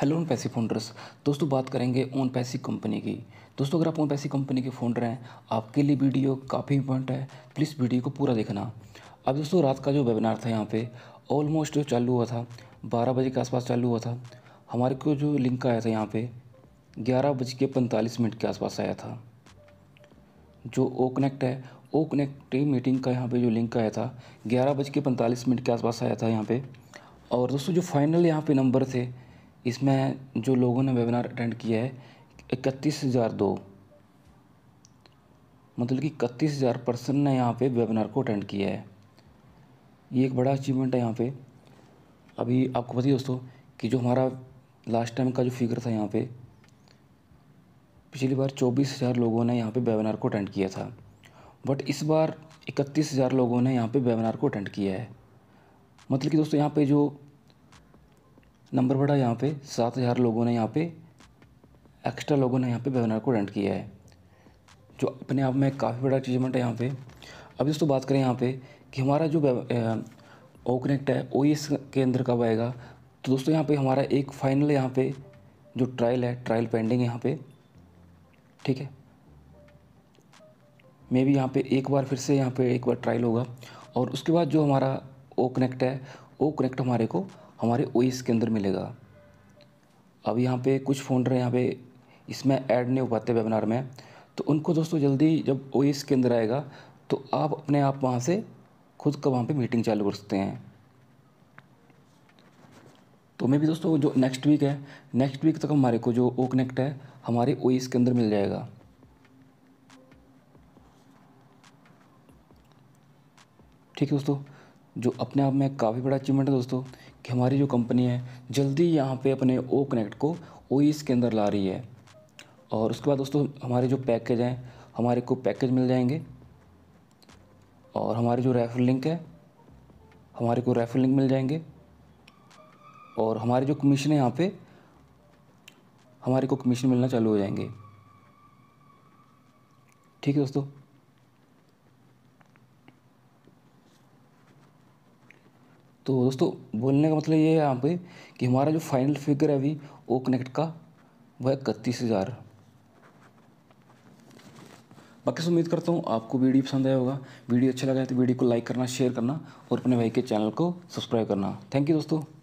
hello own पैसी founders दोस्तों बात करेंगे ओन पैसी कंपनी की दोस्तों अगर आप ओन पैसी कंपनी के फाउंडर हैं आपके लिए वीडियो काफ़ी इंपॉर्टेंट है प्लीज़ वीडियो को पूरा देखना अब दोस्तों रात का जो वेबिनार था यहाँ पे ऑलमोस्ट जो चालू हुआ था बारह बजे के आसपास चालू हुआ था हमारे को जो लिंक आया था यहाँ पर ग्यारह बज के पैंतालीस मिनट के आसपास आया था जो ओ कनेक्ट है ओ कनेक्ट मीटिंग का यहाँ पर जो लिंक आया था ग्यारह बज के पैंतालीस मिनट के आसपास आया था यहाँ पर और दोस्तों जो फाइनल यहाँ पर नंबर थे इसमें जो लोगों ने वेबिनार अटेंड किया है इकतीस हज़ार दो मतलब कि इकतीस हज़ार पर्सन ने यहाँ पे वेबिनार को अटेंड किया है ये एक बड़ा अचीवमेंट है यहाँ पे अभी आपको पता ही दोस्तों कि जो हमारा लास्ट टाइम का जो फिगर था यहाँ पे पिछली बार चौबीस हज़ार लोगों ने यहाँ पे वेबिनार को अटेंड किया था बट इस बार इकतीस हज़ार लोगों ने यहाँ पे वेबिनार को अटेंड किया है मतलब कि दोस्तों यहाँ पे जो नंबर बढ़ा यहाँ पे सात हज़ार लोगों ने यहाँ पे एक्स्ट्रा लोगों ने यहाँ पे वेबिनार को अटेंड किया है जो अपने आप में काफ़ी बड़ा अचीवमेंट है यहाँ पे अब दोस्तों बात करें यहाँ पे कि हमारा जो ओ कनेक्ट है ओ e के अंदर कब आएगा तो दोस्तों यहाँ पे हमारा एक फाइनल यहाँ पे जो ट्रायल है ट्रायल पेंडिंग है यहाँ पे ठीक है मे बी यहाँ पे एक बार फिर से यहाँ पे एक बार ट्रायल होगा और उसके बाद जो हमारा ओ कनेक्ट है ओ कनेक्ट हमारे को हमारे ओ के अंदर मिलेगा अब यहाँ पे कुछ फ़ोन रहे यहाँ पे इसमें ऐड नहीं हो पाते वेबिनार में तो उनको दोस्तों जल्दी जब ओ के अंदर आएगा तो आप अपने आप वहाँ से खुद का वहाँ पे मीटिंग चालू कर सकते हैं तो मे भी दोस्तों जो नेक्स्ट वीक है नेक्स्ट वीक तक हमारे को जो ओ कनेक्ट है हमारे ओ के अंदर मिल जाएगा ठीक है दोस्तों जो अपने आप में काफ़ी बड़ा अचीवमेंट है दोस्तों कि हमारी जो कंपनी है जल्दी यहाँ पे अपने ओ कनेक्ट को ओ e के अंदर ला रही है और उसके बाद दोस्तों हमारे जो पैकेज हैं हमारे को पैकेज मिल जाएंगे और हमारे जो रेफर लिंक है हमारे को रेफर लिंक मिल जाएंगे और हमारे जो कमीशन है यहाँ पे हमारे को कमीशन मिलना चालू हो जाएंगे ठीक है दोस्तों तो दोस्तों बोलने का मतलब ये है यहाँ पे कि हमारा जो फाइनल फिगर है अभी ओ कनेक्ट का वह इकतीस हज़ार बाकी उम्मीद करता हूँ आपको वीडियो पसंद आया होगा वीडियो अच्छा लगा है तो वीडियो को लाइक करना शेयर करना और अपने भाई के चैनल को सब्सक्राइब करना थैंक यू दोस्तों